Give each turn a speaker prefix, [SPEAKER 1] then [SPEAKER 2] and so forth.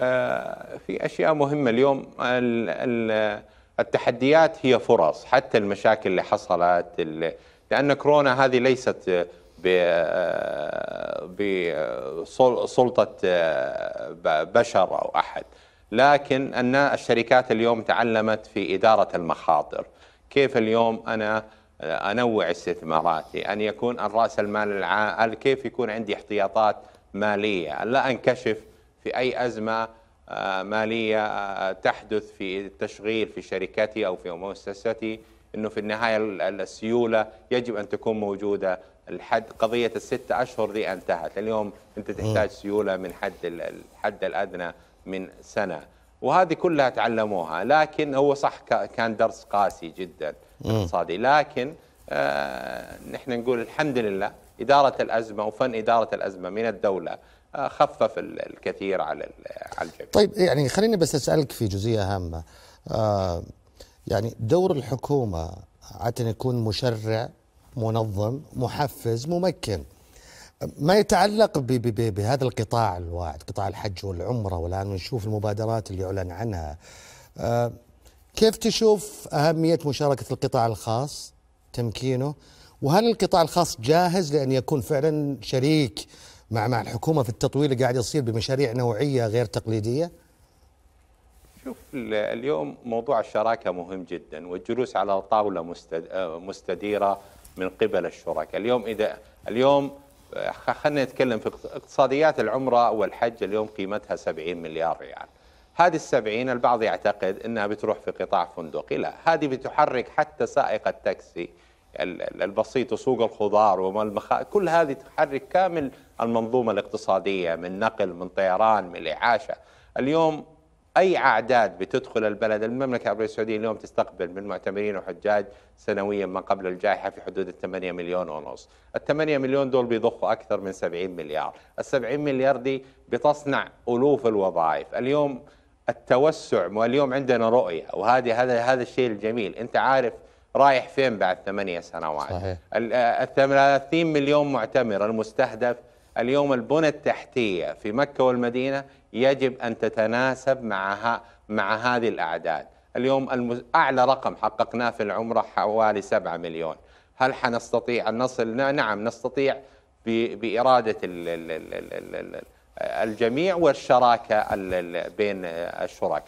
[SPEAKER 1] آه، في اشياء مهمه اليوم التحديات هي فرص حتى المشاكل اللي حصلت لان كورونا هذه ليست بسلطه آه، آه، بشر او احد لكن ان الشركات اليوم تعلمت في اداره المخاطر كيف اليوم انا انوع استثماراتي ان يكون الراس المال العام كيف يكون عندي احتياطات ماليه لا انكشف في أي أزمة آه، مالية آه، تحدث في التشغيل في شركتي أو في مؤسستي أنه في النهاية السيولة يجب أن تكون موجودة الحد قضية الستة أشهر دي انتهت اليوم أنت تحتاج سيولة من حد الحد الأدنى من سنة وهذه كلها تعلموها لكن هو صح كان درس قاسي جدا اقتصادي لكن آه نحن نقول الحمد لله إدارة الأزمة وفن إدارة الأزمة من الدولة خفف الكثير على
[SPEAKER 2] على الجميع. طيب يعني خليني بس اسالك في جزئيه هامه آه، يعني دور الحكومه عاده يكون مشرع منظم محفز ممكن ما يتعلق بـ بـ بهذا القطاع الواعد قطاع الحج والعمره والان نشوف المبادرات اللي اعلن عنها آه، كيف تشوف اهميه مشاركه القطاع الخاص تمكينه وهل القطاع الخاص جاهز لان يكون فعلا شريك مع مع الحكومه في التطوير اللي قاعد يصير بمشاريع نوعيه غير تقليديه؟
[SPEAKER 1] شوف اليوم موضوع الشراكه مهم جدا والجلوس على طاوله آه، مستديره من قبل الشركاء، اليوم اذا اليوم آه، خلينا نتكلم في اقتصاديات العمره والحج اليوم قيمتها 70 مليار ريال. يعني. هذه السبعين البعض يعتقد أنها بتروح في قطاع فندقي لا هذه بتحرك حتى سائق التاكسي البسيط وسوق الخضار وما المخا... كل هذه تحرك كامل المنظومة الاقتصادية من نقل من طيران من إعاشة اليوم أي أعداد بتدخل البلد المملكة العربية السعودية اليوم تستقبل من معتمرين وحجاج سنويا ما قبل الجائحة في حدود ال 8 مليون ونص ال 8 مليون دول بيضخوا أكثر من 70 مليار ال 70 مليار دي بتصنع ألوف الوظائف اليوم التوسع واليوم عندنا رؤية وهذه هذا هذا الشيء الجميل أنت عارف رايح فين بعد ثمانية سنوات صحيح ال 30 آه، مليون معتمر المستهدف اليوم البنى التحتية في مكة والمدينة يجب أن تتناسب معها مع هذه الأعداد اليوم المز... أعلى رقم حققناه في العمرة حوالي 7 مليون هل حنستطيع أن نصل نعم نستطيع ب... بإرادة ال... ال... ال... ال... الجميع والشراكة ال... بين الشركاء